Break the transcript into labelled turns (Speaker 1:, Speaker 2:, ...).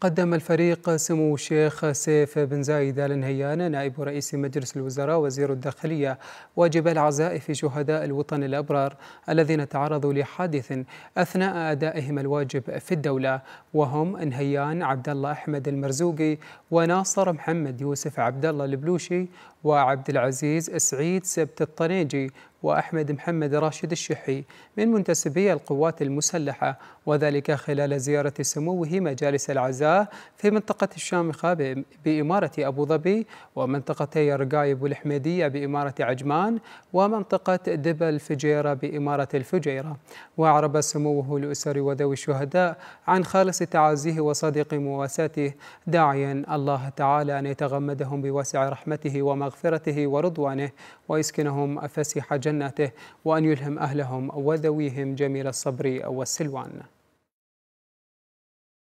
Speaker 1: قدم الفريق سمو الشيخ سيف بن زايد آل نهيان نائب رئيس مجلس الوزراء وزير الداخلية واجب العزاء في شهداء الوطن الأبرار الذين تعرضوا لحادث أثناء أدائهم الواجب في الدولة وهم نهيان عبد الله أحمد المرزوقي وناصر محمد يوسف عبد الله البلوشي وعبد العزيز سعيد سبت الطنيجي وأحمد محمد راشد الشحي من منتسبي القوات المسلحة وذلك خلال زيارة سموه مجالس العزاء في منطقة الشامخة بإمارة أبو ظبي ومنطقتي رقايب والحميدية بإمارة عجمان ومنطقة دبا الفجيرة بإمارة الفجيرة وأعرب سموه الأسر وذوي الشهداء عن خالص تعازيه وصديق مواساته داعيا الله تعالى أن يتغمدهم بواسع رحمته ومغفرته ورضوانه ويسكنهم فسيح جنة جناته وأن يلهم أهلهم وذويهم جميل الصبر والسلوان